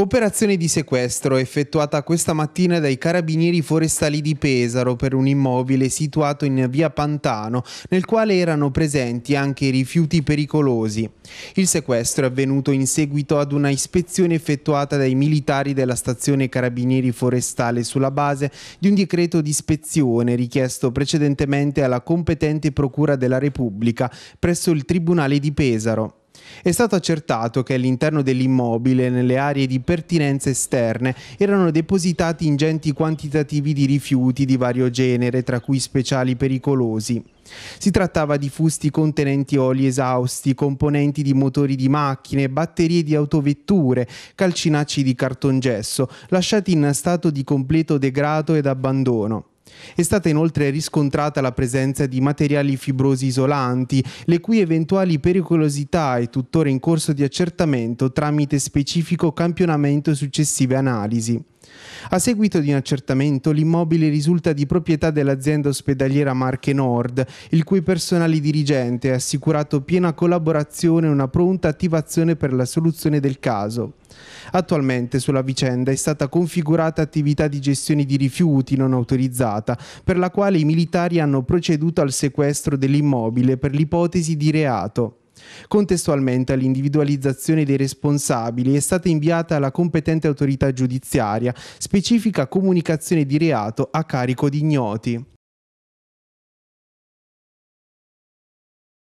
Operazione di sequestro effettuata questa mattina dai carabinieri forestali di Pesaro per un immobile situato in via Pantano, nel quale erano presenti anche rifiuti pericolosi. Il sequestro è avvenuto in seguito ad una ispezione effettuata dai militari della stazione carabinieri forestale sulla base di un decreto di ispezione richiesto precedentemente alla competente Procura della Repubblica presso il Tribunale di Pesaro. È stato accertato che all'interno dell'immobile nelle aree di pertinenza esterne erano depositati ingenti quantitativi di rifiuti di vario genere, tra cui speciali pericolosi. Si trattava di fusti contenenti oli esausti, componenti di motori di macchine, batterie di autovetture, calcinacci di cartongesso, lasciati in stato di completo degrado ed abbandono. È stata inoltre riscontrata la presenza di materiali fibrosi isolanti, le cui eventuali pericolosità è tuttora in corso di accertamento tramite specifico campionamento e successive analisi. A seguito di un accertamento, l'immobile risulta di proprietà dell'azienda ospedaliera Marche Nord, il cui personale dirigente ha assicurato piena collaborazione e una pronta attivazione per la soluzione del caso. Attualmente sulla vicenda è stata configurata attività di gestione di rifiuti non autorizzata, per la quale i militari hanno proceduto al sequestro dell'immobile per l'ipotesi di reato. Contestualmente all'individualizzazione dei responsabili è stata inviata alla competente autorità giudiziaria specifica comunicazione di reato a carico di ignoti.